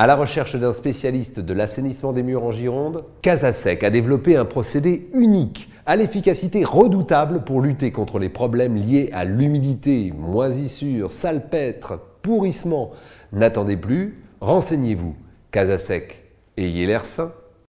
À la recherche d'un spécialiste de l'assainissement des murs en Gironde, Casasec a développé un procédé unique à l'efficacité redoutable pour lutter contre les problèmes liés à l'humidité, moisissure, salpêtre, pourrissement. N'attendez plus, renseignez-vous. Casasec, ayez l'air sain.